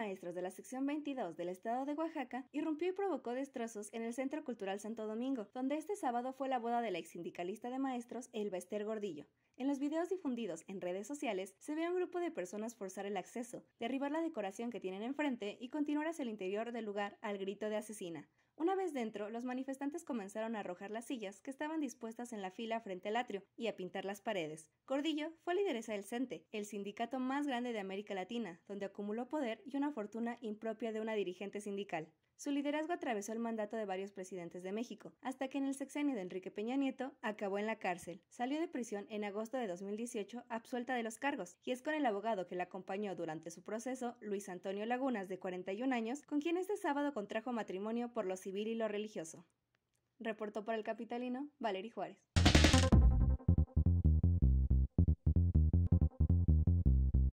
maestros de la sección 22 del estado de Oaxaca irrumpió y provocó destrozos en el Centro Cultural Santo Domingo, donde este sábado fue la boda de la ex sindicalista de maestros Elba Gordillo. En los videos difundidos en redes sociales se ve a un grupo de personas forzar el acceso, derribar la decoración que tienen enfrente y continuar hacia el interior del lugar al grito de asesina. Una vez dentro, los manifestantes comenzaron a arrojar las sillas que estaban dispuestas en la fila frente al atrio y a pintar las paredes. Cordillo fue lideresa del CENTE, el sindicato más grande de América Latina, donde acumuló poder y una fortuna impropia de una dirigente sindical. Su liderazgo atravesó el mandato de varios presidentes de México, hasta que en el sexenio de Enrique Peña Nieto acabó en la cárcel. Salió de prisión en agosto de 2018 absuelta de los cargos, y es con el abogado que la acompañó durante su proceso, Luis Antonio Lagunas, de 41 años, con quien este sábado contrajo matrimonio por los civil y lo religioso. Reportó para el Capitalino Valery Juárez.